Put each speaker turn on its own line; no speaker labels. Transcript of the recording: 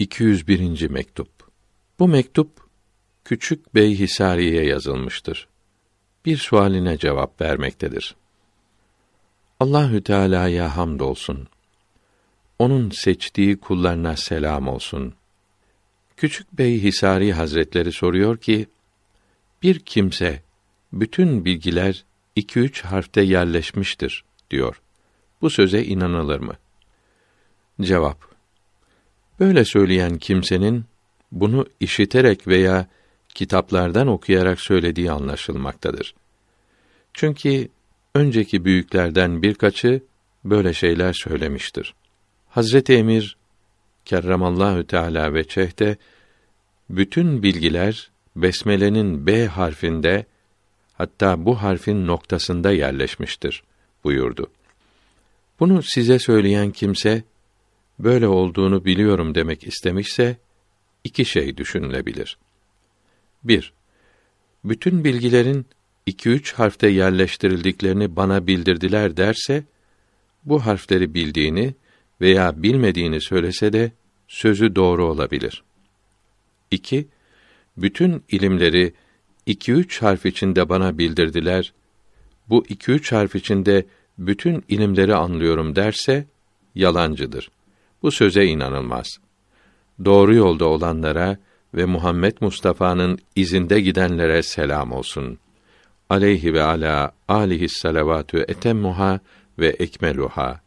201. mektup. Bu mektup Küçük Bey Hisari'ye yazılmıştır. Bir sualine cevap vermektedir. Allahü Teala'ya hamdolsun. Onun seçtiği kullarına selam olsun. Küçük Bey Hisari Hazretleri soruyor ki: Bir kimse bütün bilgiler iki üç harfte yerleşmiştir diyor. Bu söze inanılır mı? Cevap: Böyle söyleyen kimsenin bunu işiterek veya kitaplardan okuyarak söylediği anlaşılmaktadır. Çünkü önceki büyüklerden birkaçı böyle şeyler söylemiştir. Hazreti Emir kerramallahu teala ve çehte bütün bilgiler besmelenin B harfinde hatta bu harfin noktasında yerleşmiştir buyurdu. Bunu size söyleyen kimse böyle olduğunu biliyorum demek istemişse iki şey düşünülebilir. 1. Bütün bilgilerin iki üç harfte yerleştirildiklerini bana bildirdiler derse bu harfleri bildiğini veya bilmediğini söylese de sözü doğru olabilir. 2. Bütün ilimleri iki üç harf içinde bana bildirdiler. Bu iki üç harf içinde bütün ilimleri anlıyorum derse yalancıdır. Bu söze inanılmaz. Doğru yolda olanlara ve Muhammed Mustafa'nın izinde gidenlere selam olsun. Aleyhi ve ala alihi salavatü etemmuha ve ekmeluha.